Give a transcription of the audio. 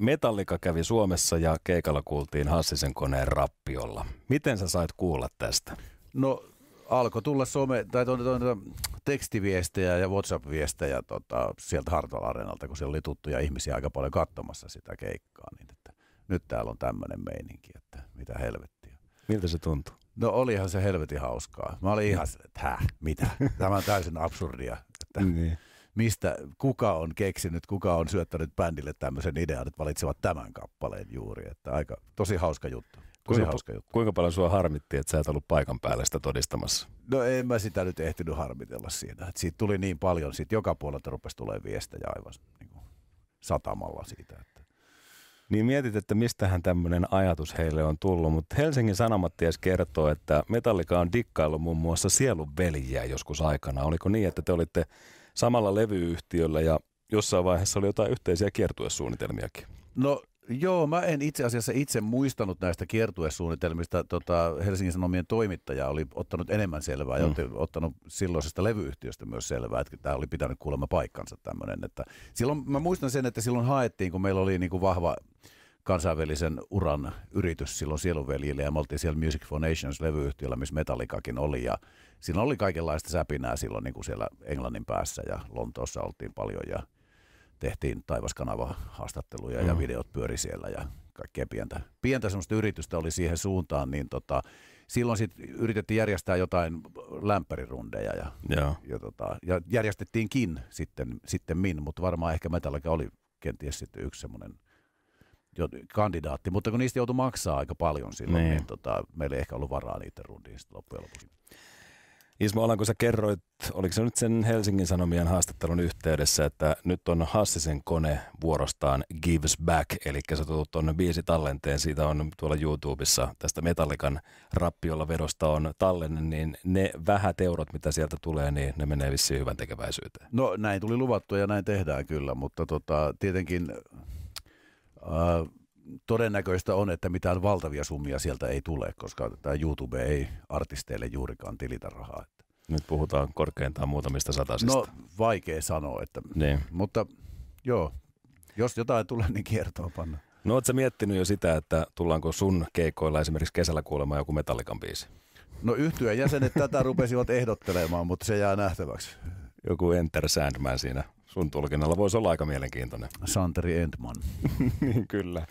Metallika kävi Suomessa ja keikalla kuultiin Hassisen koneen rappiolla. Miten sä sait kuulla tästä? No alkoi tulla some, tai tuon, tuon, tuon, tekstiviestejä ja WhatsApp-viestejä tota, sieltä Hartwall Areenalta, kun siellä oli tuttuja ihmisiä aika paljon katsomassa sitä keikkaa. Niin että nyt täällä on tämmöinen meininki, että mitä helvettiä. Miltä se tuntui? No olihan se helvetin hauskaa. Mä olin ihan että mitä? Tämä on täysin absurdia. Että, niin mistä, kuka on keksinyt, kuka on syöttänyt bändille tämmöisen idean, että valitsevat tämän kappaleen juuri. Että aika, tosi hauska juttu. kuinka, hauska juttu. Kuinka paljon sua harmitti, että sä et ollut paikan päällä sitä todistamassa? No en mä sitä nyt ehtinyt harmitella siinä. Et siitä tuli niin paljon, siitä joka puolelta rupesi tulee viestejä aivan niin kuin satamalla siitä. Että. Niin mietit, että mistähän tämmöinen ajatus heille on tullut, mutta Helsingin Sanomat ties kertoo, että Metallica on dikkaillut muun muassa sielun veljiä joskus aikana. Oliko niin, että te olitte samalla levyyhtiöllä ja jossain vaiheessa oli jotain yhteisiä kiertuesuunnitelmiakin. No Joo, mä en itse asiassa itse muistanut näistä kiertuesuunnitelmista. Tota, Helsingin Sanomien toimittaja oli ottanut enemmän selvää mm. ja otti, ottanut silloisesta levyyhtiöstä myös selvää, että tämä oli pitänyt kuulemma paikkansa tämmöinen. Että silloin, mä muistan sen, että silloin haettiin, kun meillä oli niin kuin vahva kansainvälisen uran yritys silloin Sielunveljille ja me oltiin siellä Music for Nations levyyhtiöllä, missä Metallicakin oli ja siinä oli kaikenlaista säpinää silloin niin kuin siellä Englannin päässä ja Lontoossa oltiin paljon ja tehtiin taivaskanava haastatteluja mm. ja videot pyöri siellä ja kaikkea pientä, pientä semmoista yritystä oli siihen suuntaan, niin tota, silloin sit yritettiin järjestää jotain lämpärirundeja ja, ja. ja, tota, ja järjestettiinkin sitten, sitten min, mutta varmaan ehkä Metallica oli kenties sitten yksi semmoinen – kandidaatti, mutta kun niistä joutui maksaa aika paljon silloin, niin, niin tota, meillä ei ehkä ollut varaa niiden rundiin sitten loppujen lopuksi. Ismo Alan, kun sä kerroit, oliko se nyt sen Helsingin Sanomien haastattelun yhteydessä, että nyt on Hassisen kone vuorostaan Gives Back, eli sä tulet tuonne biisi tallenteen, siitä on tuolla YouTubessa tästä Metallikan rappiolla vedosta on tallenne, niin ne vähät eurot, mitä sieltä tulee, niin ne menee vissiin hyvän tekeväisyyteen. No näin tuli luvattu ja näin tehdään kyllä, mutta tota, tietenkin Äh, todennäköistä on, että mitään valtavia summia sieltä ei tule, koska tämä YouTube ei artisteille juurikaan tilitä rahaa. Nyt puhutaan korkeintaan muutamista satasista. No vaikea sanoa, että, niin. mutta joo, jos jotain tulee, niin kertoo panna. No ootko miettinyt jo sitä, että tullaanko sun keikoilla esimerkiksi kesällä kuulemaan joku metallikan biisi? No yhtyä jäsenet tätä rupesivat ehdottelemaan, mutta se jää nähtäväksi. Joku Enter Sandman siinä sun tulkinnalla voisi olla aika mielenkiintoinen. Santeri Entman. niin kyllä.